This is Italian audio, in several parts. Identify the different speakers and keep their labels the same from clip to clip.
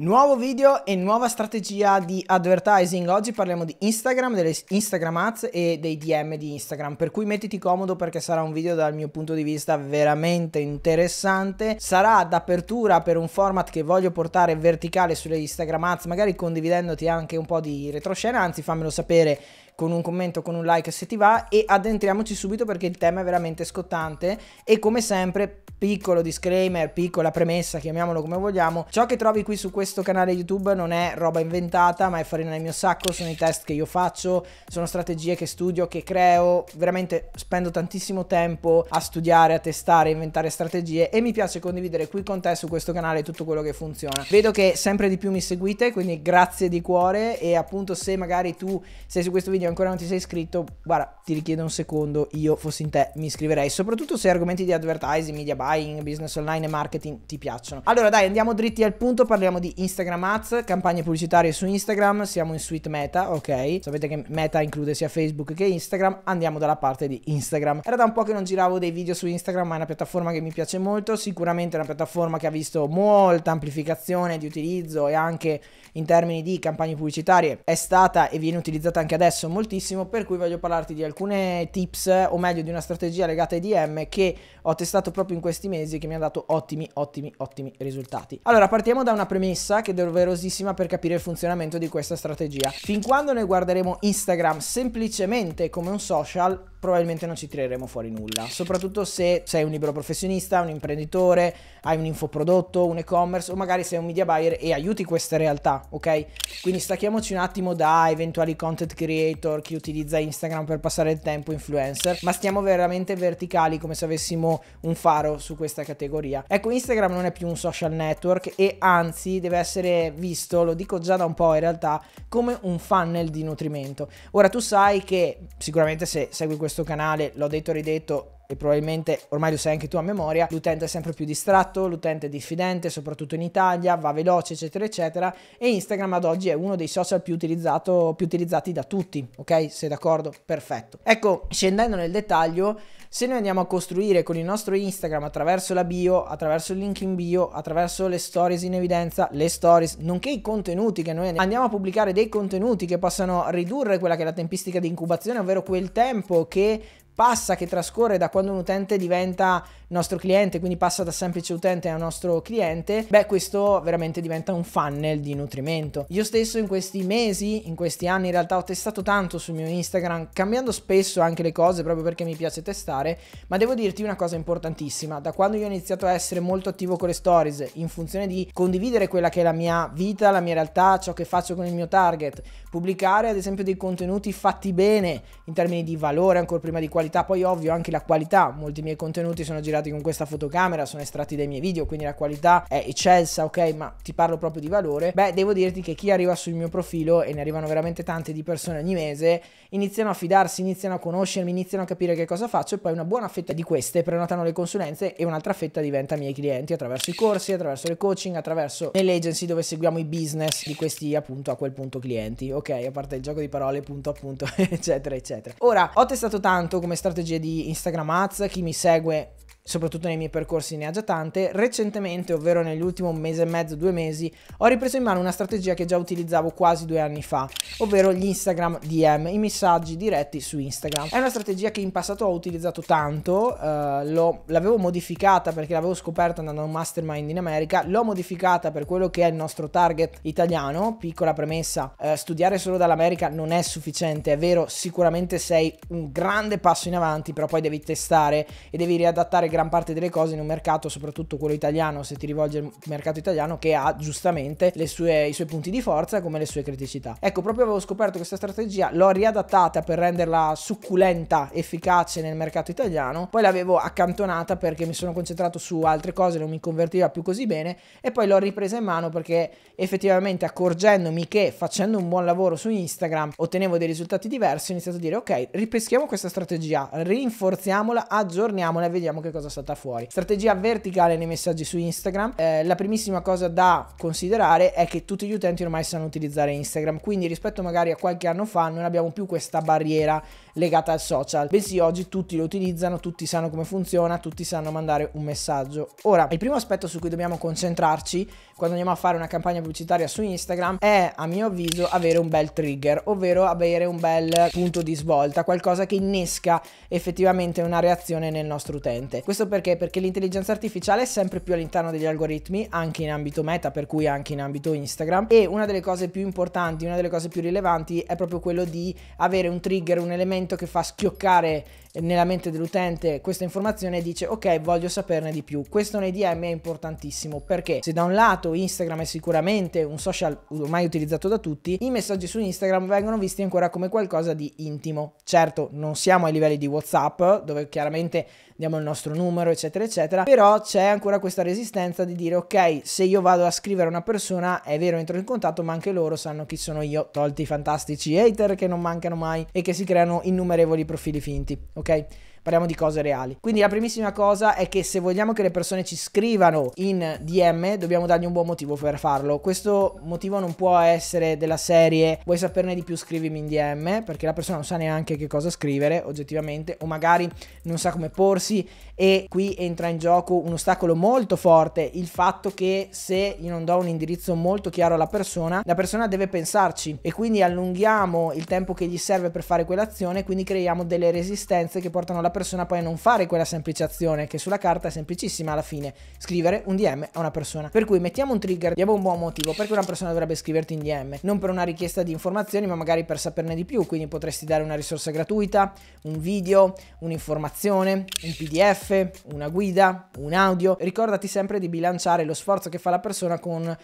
Speaker 1: Nuovo video e nuova strategia di advertising. Oggi parliamo di Instagram, delle Instagram ads e dei DM di Instagram. Per cui mettiti comodo perché sarà un video dal mio punto di vista veramente interessante. Sarà d'apertura per un format che voglio portare verticale sulle Instagram ads, magari condividendoti anche un po' di retroscena. Anzi, fammelo sapere con un commento, con un like se ti va e addentriamoci subito perché il tema è veramente scottante e come sempre piccolo disclaimer, piccola premessa, chiamiamolo come vogliamo, ciò che trovi qui su questo canale YouTube non è roba inventata ma è farina nel mio sacco, sono i test che io faccio, sono strategie che studio, che creo, veramente spendo tantissimo tempo a studiare, a testare, a inventare strategie e mi piace condividere qui con te su questo canale tutto quello che funziona. Vedo che sempre di più mi seguite, quindi grazie di cuore e appunto se magari tu sei su questo video ancora non ti sei iscritto, guarda, ti richiedo un secondo, io fossi in te mi iscriverei, soprattutto se argomenti di advertising, media buying, business online e marketing ti piacciono. Allora dai, andiamo dritti al punto, parliamo di Instagram Ads, campagne pubblicitarie su Instagram, siamo in suite meta, ok? Sapete che meta include sia Facebook che Instagram, andiamo dalla parte di Instagram. Era da un po' che non giravo dei video su Instagram, ma è una piattaforma che mi piace molto, sicuramente è una piattaforma che ha visto molta amplificazione di utilizzo e anche in termini di campagne pubblicitarie è stata e viene utilizzata anche adesso molto moltissimo, per cui voglio parlarti di alcune tips, o meglio di una strategia legata ai DM che ho testato proprio in questi mesi e che mi ha dato ottimi, ottimi, ottimi risultati. Allora, partiamo da una premessa che è doverosissima per capire il funzionamento di questa strategia. Fin quando noi guarderemo Instagram semplicemente come un social, probabilmente non ci tireremo fuori nulla, soprattutto se sei un libero professionista, un imprenditore, hai un infoprodotto, un e-commerce o magari sei un media buyer e aiuti queste realtà, ok? Quindi stacchiamoci un attimo da eventuali content creator, chi utilizza Instagram per passare il tempo, influencer, ma stiamo veramente verticali come se avessimo un faro su questa categoria. Ecco, Instagram non è più un social network e anzi deve essere visto, lo dico già da un po' in realtà, come un funnel di nutrimento. Ora tu sai che sicuramente se segui questo questo canale, l'ho detto e ridetto, e probabilmente ormai lo sai anche tu a memoria, l'utente è sempre più distratto, l'utente è diffidente, soprattutto in Italia, va veloce, eccetera, eccetera, e Instagram ad oggi è uno dei social più, più utilizzati da tutti, ok? Sei d'accordo? Perfetto. Ecco, scendendo nel dettaglio, se noi andiamo a costruire con il nostro Instagram attraverso la bio, attraverso il link in bio, attraverso le stories in evidenza, le stories, nonché i contenuti che noi andiamo a pubblicare, dei contenuti che possano ridurre quella che è la tempistica di incubazione, ovvero quel tempo che passa che trascorre da quando un utente diventa nostro cliente, quindi passa da semplice utente a nostro cliente, beh questo veramente diventa un funnel di nutrimento. Io stesso in questi mesi, in questi anni in realtà ho testato tanto sul mio Instagram, cambiando spesso anche le cose proprio perché mi piace testare, ma devo dirti una cosa importantissima, da quando io ho iniziato a essere molto attivo con le stories in funzione di condividere quella che è la mia vita, la mia realtà, ciò che faccio con il mio target, pubblicare ad esempio dei contenuti fatti bene in termini di valore ancora prima di qualità, qualità poi ovvio anche la qualità molti miei contenuti sono girati con questa fotocamera sono estratti dai miei video quindi la qualità è eccelsa ok ma ti parlo proprio di valore beh devo dirti che chi arriva sul mio profilo e ne arrivano veramente tante di persone ogni mese iniziano a fidarsi iniziano a conoscermi iniziano a capire che cosa faccio e poi una buona fetta di queste prenotano le consulenze e un'altra fetta diventa miei clienti attraverso i corsi attraverso le coaching attraverso le agency dove seguiamo i business di questi appunto a quel punto clienti ok a parte il gioco di parole punto appunto eccetera eccetera ora ho testato tanto come come strategie di Instagram Ads, chi mi segue soprattutto nei miei percorsi ne ha già tante, recentemente, ovvero nell'ultimo mese e mezzo, due mesi, ho ripreso in mano una strategia che già utilizzavo quasi due anni fa, ovvero gli Instagram DM, i messaggi diretti su Instagram. È una strategia che in passato ho utilizzato tanto, eh, l'avevo modificata perché l'avevo scoperta andando a un mastermind in America, l'ho modificata per quello che è il nostro target italiano, piccola premessa, eh, studiare solo dall'America non è sufficiente, è vero, sicuramente sei un grande passo in avanti, però poi devi testare e devi riadattare gran parte delle cose in un mercato, soprattutto quello italiano, se ti rivolgi al mercato italiano, che ha giustamente sue, i suoi punti di forza come le sue criticità. Ecco, proprio avevo scoperto questa strategia, l'ho riadattata per renderla succulenta, efficace nel mercato italiano, poi l'avevo accantonata perché mi sono concentrato su altre cose, non mi convertiva più così bene e poi l'ho ripresa in mano perché effettivamente accorgendomi che facendo un buon lavoro su Instagram ottenevo dei risultati diversi, ho iniziato a dire ok, ripeschiamo questa strategia, rinforziamola, aggiorniamola e vediamo che cosa cosa salta fuori. Strategia verticale nei messaggi su Instagram. Eh, la primissima cosa da considerare è che tutti gli utenti ormai sanno utilizzare Instagram, quindi rispetto magari a qualche anno fa non abbiamo più questa barriera legata al social, bensì oggi tutti lo utilizzano, tutti sanno come funziona, tutti sanno mandare un messaggio. Ora, il primo aspetto su cui dobbiamo concentrarci quando andiamo a fare una campagna pubblicitaria su Instagram è, a mio avviso, avere un bel trigger, ovvero avere un bel punto di svolta, qualcosa che innesca effettivamente una reazione nel nostro utente. Questo perché? Perché l'intelligenza artificiale è sempre più all'interno degli algoritmi, anche in ambito meta, per cui anche in ambito Instagram. E una delle cose più importanti, una delle cose più rilevanti è proprio quello di avere un trigger, un elemento che fa schioccare nella mente dell'utente questa informazione e dice ok voglio saperne di più. Questo nei DM è importantissimo perché se da un lato Instagram è sicuramente un social ormai utilizzato da tutti, i messaggi su Instagram vengono visti ancora come qualcosa di intimo. Certo, non siamo ai livelli di WhatsApp dove chiaramente diamo il nostro numero, eccetera, eccetera. Però c'è ancora questa resistenza di dire, ok, se io vado a scrivere a una persona, è vero, entro in contatto, ma anche loro sanno chi sono io, tolti i fantastici hater che non mancano mai e che si creano innumerevoli profili finti, ok? parliamo di cose reali. Quindi la primissima cosa è che se vogliamo che le persone ci scrivano in DM, dobbiamo dargli un buon motivo per farlo. Questo motivo non può essere della serie vuoi saperne di più scrivimi in DM, perché la persona non sa neanche che cosa scrivere oggettivamente o magari non sa come porsi e qui entra in gioco un ostacolo molto forte, il fatto che se io non do un indirizzo molto chiaro alla persona, la persona deve pensarci e quindi allunghiamo il tempo che gli serve per fare quell'azione, quindi creiamo delle resistenze che portano la la persona poi a non fare quella semplice azione che sulla carta è semplicissima alla fine, scrivere un DM a una persona. Per cui mettiamo un trigger, diamo un buon motivo perché una persona dovrebbe scriverti in DM, non per una richiesta di informazioni ma magari per saperne di più, quindi potresti dare una risorsa gratuita, un video, un'informazione, un PDF, una guida, un audio. Ricordati sempre di bilanciare lo sforzo che fa la persona con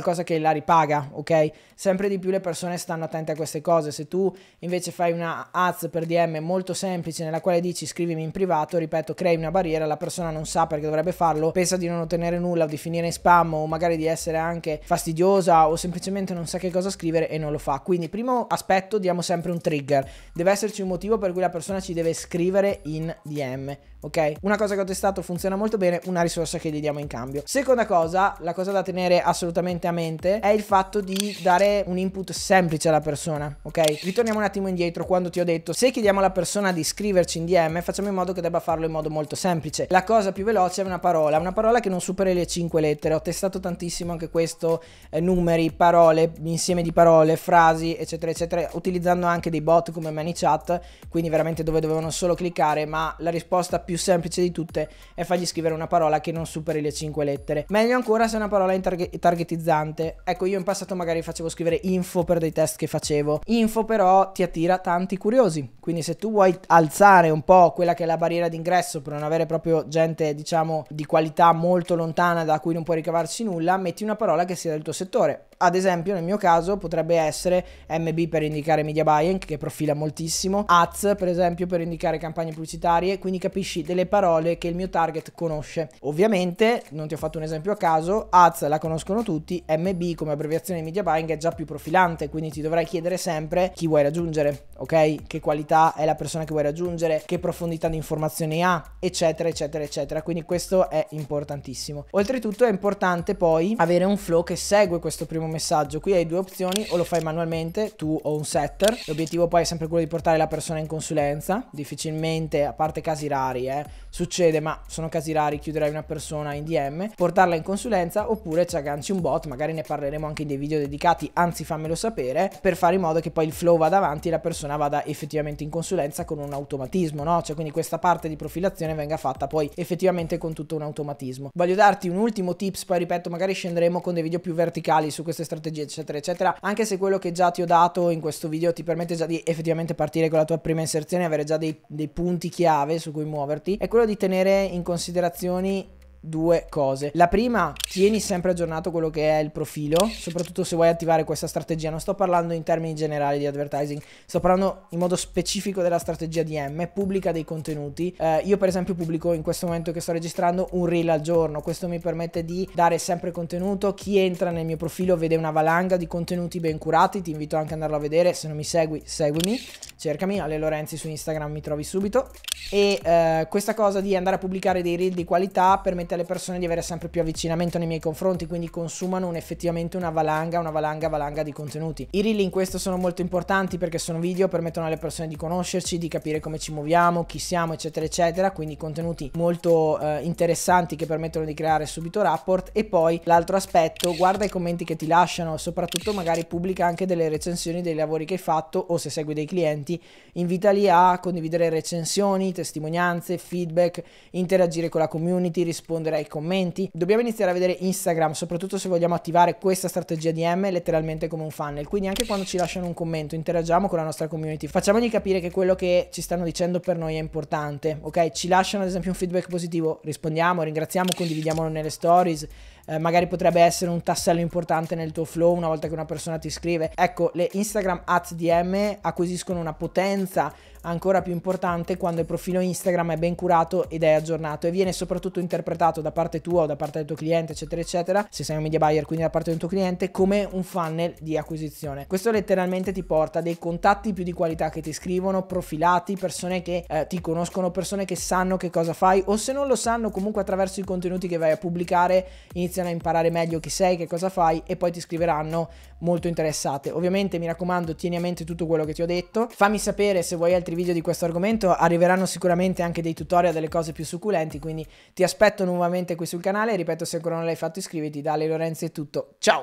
Speaker 1: qualcosa che la ripaga, ok? Sempre di più le persone stanno attente a queste cose. Se tu invece fai una ads per DM molto semplice nella quale dici scrivimi in privato, ripeto, crei una barriera, la persona non sa perché dovrebbe farlo, pensa di non ottenere nulla o di finire in spam o magari di essere anche fastidiosa o semplicemente non sa che cosa scrivere e non lo fa. Quindi primo aspetto diamo sempre un trigger. Deve esserci un motivo per cui la persona ci deve scrivere in DM ok? Una cosa che ho testato funziona molto bene, una risorsa che gli diamo in cambio. Seconda cosa, la cosa da tenere assolutamente a mente è il fatto di dare un input semplice alla persona, ok? Ritorniamo un attimo indietro quando ti ho detto se chiediamo alla persona di scriverci in DM facciamo in modo che debba farlo in modo molto semplice. La cosa più veloce è una parola, una parola che non superi le 5 lettere. Ho testato tantissimo anche questo, eh, numeri, parole, insieme di parole, frasi, eccetera, eccetera, utilizzando anche dei bot come ManyChat, quindi veramente dove dovevano solo cliccare, ma la risposta più semplice di tutte è fargli scrivere una parola che non superi le 5 lettere. Meglio ancora se è una parola target targetizzata monetizzante. Ecco, io in passato magari facevo scrivere info per dei test che facevo. Info però ti attira tanti curiosi, quindi se tu vuoi alzare un po' quella che è la barriera d'ingresso per non avere proprio gente, diciamo, di qualità molto lontana da cui non puoi ricavarci nulla, metti una parola che sia del tuo settore ad esempio nel mio caso potrebbe essere MB per indicare media buying che profila moltissimo, ads per esempio per indicare campagne pubblicitarie, quindi capisci delle parole che il mio target conosce. Ovviamente, non ti ho fatto un esempio a caso, ads la conoscono tutti, MB come abbreviazione di media buying è già più profilante, quindi ti dovrai chiedere sempre chi vuoi raggiungere, ok? Che qualità è la persona che vuoi raggiungere, che profondità di informazioni ha, eccetera, eccetera, eccetera. Quindi questo è importantissimo. Oltretutto è importante poi avere un flow che segue questo primo messaggio. Qui hai due opzioni, o lo fai manualmente, tu o un setter. L'obiettivo poi è sempre quello di portare la persona in consulenza. Difficilmente, a parte casi rari, eh, succede, ma sono casi rari, chiuderai una persona in DM, portarla in consulenza oppure ci agganci un bot, magari ne parleremo anche in dei video dedicati, anzi fammelo sapere, per fare in modo che poi il flow vada avanti e la persona vada effettivamente in consulenza con un automatismo, no? Cioè quindi questa parte di profilazione venga fatta poi effettivamente con tutto un automatismo. Voglio darti un ultimo tips, poi ripeto, magari scenderemo con dei video più verticali su queste queste strategie eccetera eccetera anche se quello che già ti ho dato in questo video ti permette già di effettivamente partire con la tua prima inserzione e avere già dei, dei punti chiave su cui muoverti è quello di tenere in considerazione due cose. La prima, tieni sempre aggiornato quello che è il profilo, soprattutto se vuoi attivare questa strategia. Non sto parlando in termini generali di advertising, sto parlando in modo specifico della strategia DM, pubblica dei contenuti. Eh, io per esempio pubblico in questo momento che sto registrando un reel al giorno, questo mi permette di dare sempre contenuto. Chi entra nel mio profilo vede una valanga di contenuti ben curati, ti invito anche ad andarlo a vedere, se non mi segui, seguimi cercami Ale Lorenzi su Instagram, mi trovi subito. E eh, questa cosa di andare a pubblicare dei reel di qualità permette alle persone di avere sempre più avvicinamento nei miei confronti, quindi consumano un, effettivamente una valanga, una valanga, valanga di contenuti. I reel in questo sono molto importanti perché sono video, permettono alle persone di conoscerci, di capire come ci muoviamo, chi siamo, eccetera, eccetera, quindi contenuti molto eh, interessanti che permettono di creare subito rapport e poi l'altro aspetto, guarda i commenti che ti lasciano, soprattutto magari pubblica anche delle recensioni dei lavori che hai fatto o se segui dei clienti commenti, invitali a condividere recensioni, testimonianze, feedback, interagire con la community, rispondere ai commenti. Dobbiamo iniziare a vedere Instagram, soprattutto se vogliamo attivare questa strategia DM letteralmente come un funnel, quindi anche quando ci lasciano un commento, interagiamo con la nostra community, facciamogli capire che quello che ci stanno dicendo per noi è importante, ok? Ci lasciano ad esempio un feedback positivo, rispondiamo, ringraziamo, condividiamolo nelle stories, eh, magari potrebbe essere un tassello importante nel tuo flow una volta che una persona ti scrive. Ecco, le Instagram ads DM acquisiscono una potenza ancora più importante quando il profilo Instagram è ben curato ed è aggiornato e viene soprattutto interpretato da parte tua o da parte del tuo cliente, eccetera, eccetera, se sei un media buyer, quindi da parte del tuo cliente, come un funnel di acquisizione. Questo letteralmente ti porta dei contatti più di qualità che ti scrivono, profilati, persone che eh, ti conoscono, persone che sanno che cosa fai o se non lo sanno comunque attraverso i contenuti che vai a pubblicare iniziano a imparare meglio chi sei, che cosa fai e poi ti scriveranno molto interessate. Ovviamente mi raccomando tieni a mente tutto quello che ti ho detto, fammi sapere se vuoi altri altri video di questo argomento, arriveranno sicuramente anche dei tutorial, delle cose più succulenti, quindi ti aspetto nuovamente qui sul canale, ripeto se ancora non l'hai fatto iscriviti, Dale Lorenzo è tutto, ciao!